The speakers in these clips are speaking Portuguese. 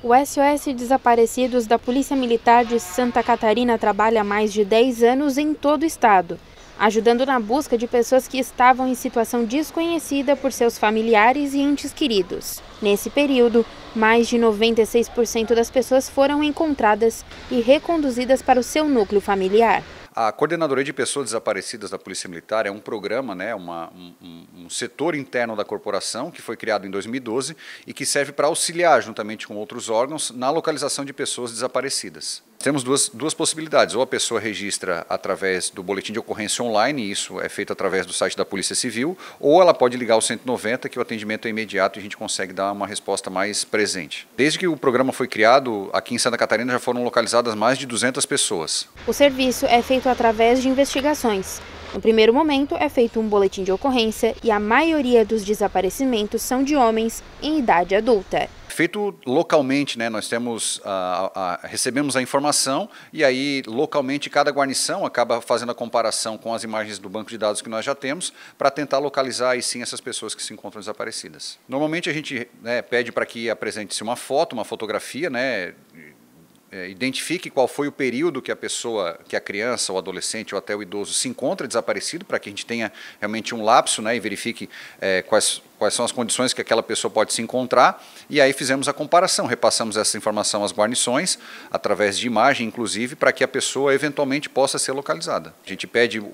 O SOS Desaparecidos da Polícia Militar de Santa Catarina trabalha há mais de 10 anos em todo o estado, ajudando na busca de pessoas que estavam em situação desconhecida por seus familiares e entes queridos. Nesse período, mais de 96% das pessoas foram encontradas e reconduzidas para o seu núcleo familiar. A Coordenadoria de Pessoas Desaparecidas da Polícia Militar é um programa, né, uma, um, um, setor interno da corporação que foi criado em 2012 e que serve para auxiliar, juntamente com outros órgãos, na localização de pessoas desaparecidas. Temos duas, duas possibilidades. Ou a pessoa registra através do boletim de ocorrência online, isso é feito através do site da Polícia Civil, ou ela pode ligar o 190, que o atendimento é imediato e a gente consegue dar uma resposta mais presente. Desde que o programa foi criado, aqui em Santa Catarina já foram localizadas mais de 200 pessoas. O serviço é feito através de investigações. No primeiro momento, é feito um boletim de ocorrência e a maioria dos desaparecimentos são de homens em idade adulta feito localmente, né? Nós temos ah, a, a, recebemos a informação e aí localmente cada guarnição acaba fazendo a comparação com as imagens do banco de dados que nós já temos para tentar localizar e sim essas pessoas que se encontram desaparecidas. Normalmente a gente né, pede para que apresente-se uma foto, uma fotografia, né? É, identifique qual foi o período que a pessoa, que a criança, o adolescente ou até o idoso se encontra desaparecido, para que a gente tenha realmente um lapso né, e verifique é, quais quais são as condições que aquela pessoa pode se encontrar, e aí fizemos a comparação, repassamos essa informação às guarnições, através de imagem, inclusive, para que a pessoa eventualmente possa ser localizada. A gente pede o, o,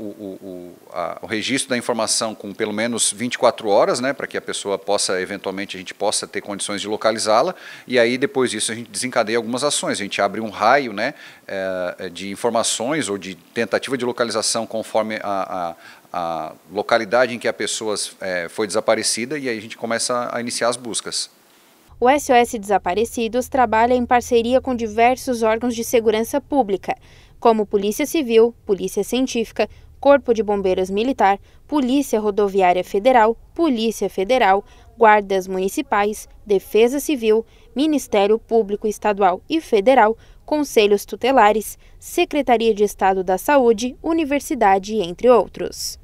o, a, o registro da informação com pelo menos 24 horas, né, para que a pessoa possa, eventualmente, a gente possa ter condições de localizá-la, e aí depois disso a gente desencadeia algumas ações, a gente abre um raio né, eh, de informações ou de tentativa de localização conforme a, a a localidade em que a pessoa é, foi desaparecida e aí a gente começa a iniciar as buscas. O SOS Desaparecidos trabalha em parceria com diversos órgãos de segurança pública, como Polícia Civil, Polícia Científica, Corpo de Bombeiros Militar, Polícia Rodoviária Federal, Polícia Federal, Guardas Municipais, Defesa Civil, Ministério Público Estadual e Federal, Conselhos Tutelares, Secretaria de Estado da Saúde, Universidade, entre outros.